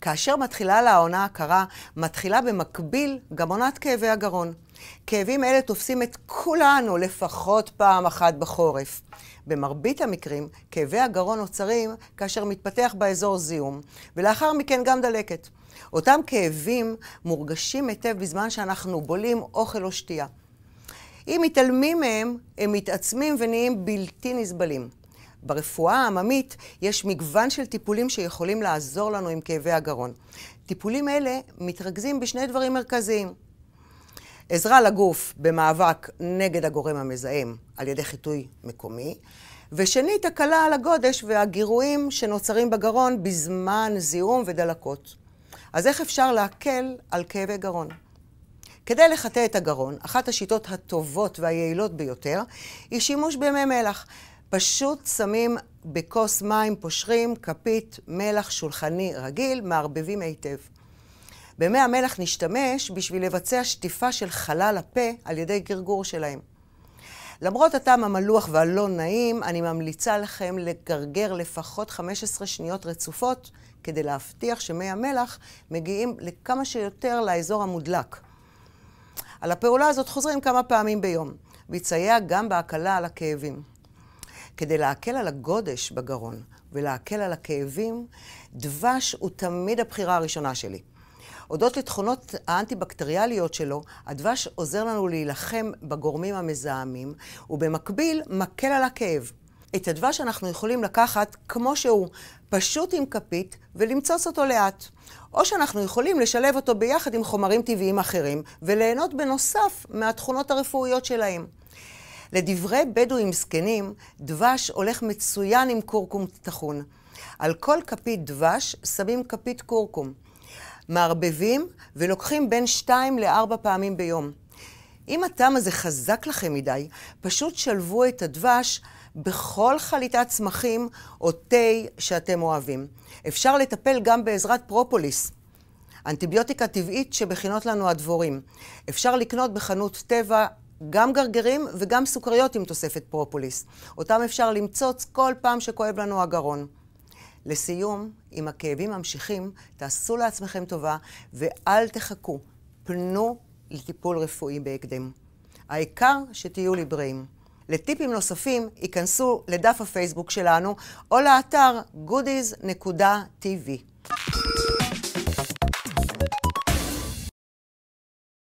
כאשר מתחילה לה העונה הקרה, מתחילה במקביל גם עונת כאבי הגרון. כאבים אלה תופסים את כולנו לפחות פעם אחת בחורף. במרבית המקרים, כאבי הגרון נוצרים כאשר מתפתח באזור זיהום, ולאחר מכן גם דלקת. אותם כאבים מורגשים היטב בזמן שאנחנו בולים אוכל או שתייה. אם מתעלמים מהם, הם מתעצמים ונהיים בלתי נסבלים. ברפואה העממית יש מגוון של טיפולים שיכולים לעזור לנו עם כאבי הגרון. טיפולים אלה מתרכזים בשני דברים מרכזיים. עזרה לגוף במאבק נגד הגורם המזהם על ידי חיטוי מקומי, ושנית, הקלה על הגודש והגירויים שנוצרים בגרון בזמן זיהום ודלקות. אז איך אפשר להקל על כאבי גרון? כדי לחטא את הגרון, אחת השיטות הטובות והיעילות ביותר היא שימוש במי מלח. פשוט שמים בכוס מים, פושרים, כפית, מלח שולחני רגיל, מערבבים היטב. במי המלח נשתמש בשביל לבצע שטיפה של חלל הפה על ידי גרגור שלהם. למרות הטעם המלוח והלא נעים, אני ממליצה לכם לגרגר לפחות 15 שניות רצופות כדי להבטיח שמי המלח מגיעים לכמה שיותר לאזור המודלק. על הפעולה הזאת חוזרים כמה פעמים ביום, ויצייע גם בהקלה על הכאבים. כדי להקל על הגודש בגרון ולהקל על הכאבים, דבש הוא תמיד הבחירה הראשונה שלי. הודות לתכונות האנטי-בקטריאליות שלו, הדבש עוזר לנו להילחם בגורמים המזהמים, ובמקביל מקל על הכאב. את הדבש אנחנו יכולים לקחת כמו שהוא, פשוט עם כפית, ולמצוץ אותו לאט. או שאנחנו יכולים לשלב אותו ביחד עם חומרים טבעיים אחרים, וליהנות בנוסף מהתכונות הרפואיות שלהם. לדברי בדואים זקנים, דבש הולך מצוין עם כורכום טחון. על כל כפית דבש שמים כפית כורכום. מערבבים ולוקחים בין 2 ל-4 פעמים ביום. אם הטעם הזה חזק לכם מדי, פשוט שלבו את הדבש בכל חליטת צמחים או תה שאתם אוהבים. אפשר לטפל גם בעזרת פרופוליס, אנטיביוטיקה טבעית שמכינות לנו הדבורים. אפשר לקנות בחנות טבע גם גרגרים וגם סוכריות עם תוספת פרופוליס. אותם אפשר למצוץ כל פעם שכואב לנו הגרון. לסיום, אם הכאבים ממשיכים, תעשו לעצמכם טובה ואל תחכו. פנו לטיפול רפואי בהקדם. העיקר שתהיו לבריאים. לטיפים נוספים, ייכנסו לדף הפייסבוק שלנו או לאתר goodies.tv.